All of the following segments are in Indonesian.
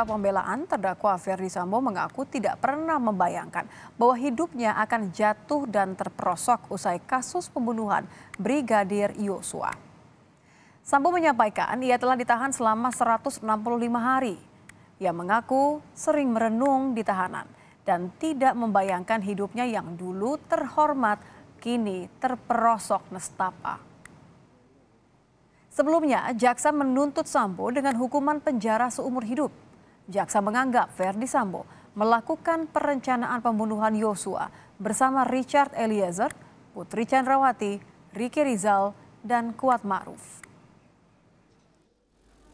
staf pembelaan terdakwa Ferdi Sambo mengaku tidak pernah membayangkan bahwa hidupnya akan jatuh dan terperosok usai kasus pembunuhan Brigadir Yosua. Sambo menyampaikan ia telah ditahan selama 165 hari. Ia mengaku sering merenung di tahanan dan tidak membayangkan hidupnya yang dulu terhormat kini terperosok nestapa. Sebelumnya, jaksa menuntut Sambo dengan hukuman penjara seumur hidup. Jaksa menganggap Verdi Sambo melakukan perencanaan pembunuhan Yosua bersama Richard Eliezer, Putri Chandrawati, Riki Rizal, dan Kuat Ma'ruf.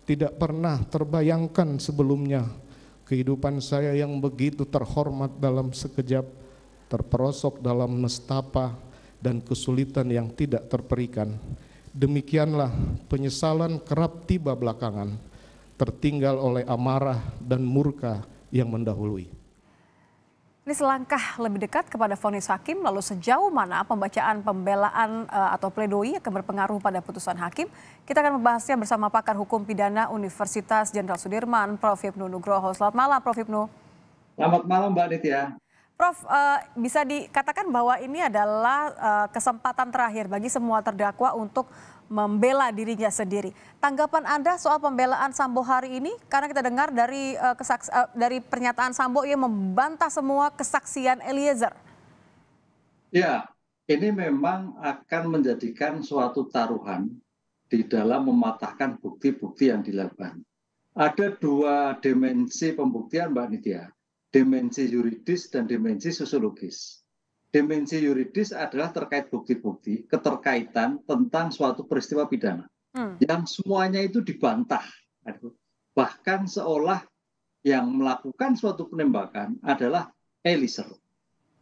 Tidak pernah terbayangkan sebelumnya kehidupan saya yang begitu terhormat dalam sekejap, terperosok dalam nestapa dan kesulitan yang tidak terperikan. Demikianlah penyesalan kerap tiba belakangan tertinggal oleh amarah dan murka yang mendahului. Ini selangkah lebih dekat kepada vonis hakim, lalu sejauh mana pembacaan pembelaan eh, atau pledoi akan berpengaruh pada putusan hakim? Kita akan membahasnya bersama pakar hukum pidana Universitas Jenderal Sudirman, Prof. Ibnu Nugroho. Selamat malam, Prof. Ibnu. Selamat malam, Mbak Aditya. Prof, eh, bisa dikatakan bahwa ini adalah eh, kesempatan terakhir bagi semua terdakwa untuk membela dirinya sendiri. Tanggapan Anda soal pembelaan Sambo hari ini? Karena kita dengar dari eh, kesaks dari pernyataan Sambo yang membantah semua kesaksian Eliezer. Ya, ini memang akan menjadikan suatu taruhan di dalam mematahkan bukti-bukti yang dilakukan. Ada dua dimensi pembuktian, Mbak Nidia dimensi yuridis dan dimensi sosiologis. Dimensi yuridis adalah terkait bukti-bukti, keterkaitan tentang suatu peristiwa pidana. Hmm. Yang semuanya itu dibantah. Bahkan seolah yang melakukan suatu penembakan adalah Eliezer.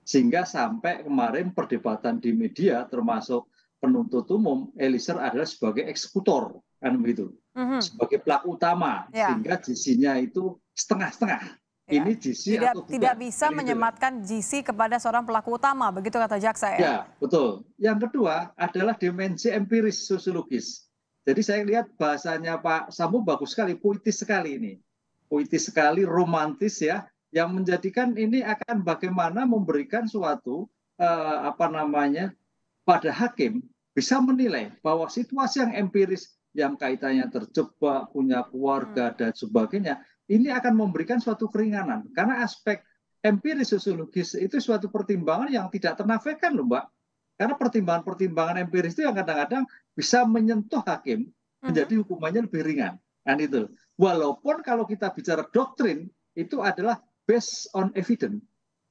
Sehingga sampai kemarin perdebatan di media termasuk penuntut umum Eliezer adalah sebagai eksekutor kan begitu. Mm -hmm. Sebagai pelaku utama yeah. sehingga jisinya itu setengah-setengah Ya. Ini GC tidak, atau Tidak bisa ya. menyematkan GC kepada seorang pelaku utama, begitu kata jaksa ya? Ya, betul. Yang kedua adalah dimensi empiris sosiologis. Jadi saya lihat bahasanya Pak Sambo bagus sekali, puitis sekali ini. Puitis sekali, romantis ya, yang menjadikan ini akan bagaimana memberikan suatu eh, apa namanya pada hakim bisa menilai bahwa situasi yang empiris yang kaitannya terjebak, punya keluarga hmm. dan sebagainya ini akan memberikan suatu keringanan karena aspek empiris sosiologis itu suatu pertimbangan yang tidak ternafikan loh Mbak. Karena pertimbangan-pertimbangan empiris itu yang kadang-kadang bisa menyentuh hakim mm-hmm. menjadi hukumannya lebih ringan. Kan itu. Walaupun kalau kita bicara doktrin itu adalah based on evidence,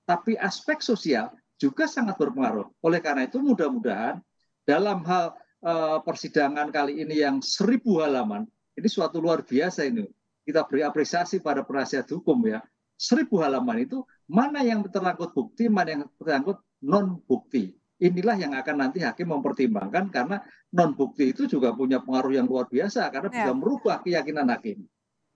tapi aspek sosial juga sangat berpengaruh. Oleh karena itu mudah-mudahan dalam hal eh, persidangan kali ini yang seribu halaman ini suatu luar biasa ini kita beri apresiasi pada penasihat hukum ya. Seribu halaman itu mana yang terangkut bukti, mana yang terangkut non bukti. Inilah yang akan nanti hakim mempertimbangkan karena non bukti itu juga punya pengaruh yang luar biasa karena ya. bisa merubah keyakinan hakim.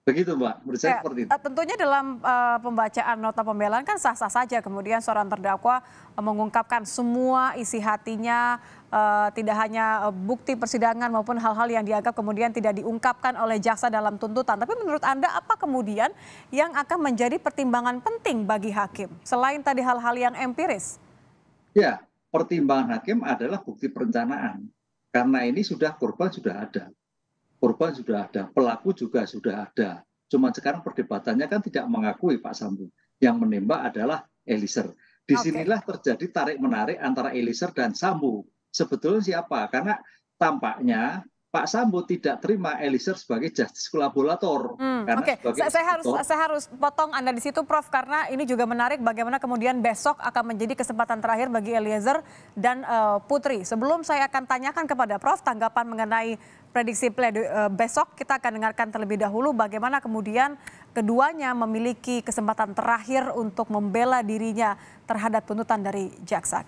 Begitu Mbak, menurut saya ya, seperti itu. Eh, tentunya dalam uh, pembacaan nota pembelaan kan sah-sah saja kemudian seorang terdakwa uh, mengungkapkan semua isi hatinya uh, tidak hanya uh, bukti persidangan maupun hal-hal yang dianggap kemudian tidak diungkapkan oleh jaksa dalam tuntutan. Tapi menurut Anda apa kemudian yang akan menjadi pertimbangan penting bagi hakim selain tadi hal-hal yang empiris? Ya, pertimbangan hakim adalah bukti perencanaan. Karena ini sudah korban sudah ada korban sudah ada, pelaku juga sudah ada. Cuma sekarang perdebatannya kan tidak mengakui Pak Sambu Yang menembak adalah Eliezer. Disinilah okay. terjadi tarik menarik antara Eliezer dan Sambu. Sebetulnya siapa? Karena tampaknya Pak Sambo tidak terima Eliezer sebagai justice kolaborator. Hmm, Oke, okay. saya, harus saya harus potong Anda di situ, Prof, karena ini juga menarik bagaimana kemudian besok akan menjadi kesempatan terakhir bagi Eliezer dan uh, Putri. Sebelum saya akan tanyakan kepada Prof tanggapan mengenai prediksi pledo, uh, besok, kita akan dengarkan terlebih dahulu bagaimana kemudian keduanya memiliki kesempatan terakhir untuk membela dirinya terhadap tuntutan dari jaksa.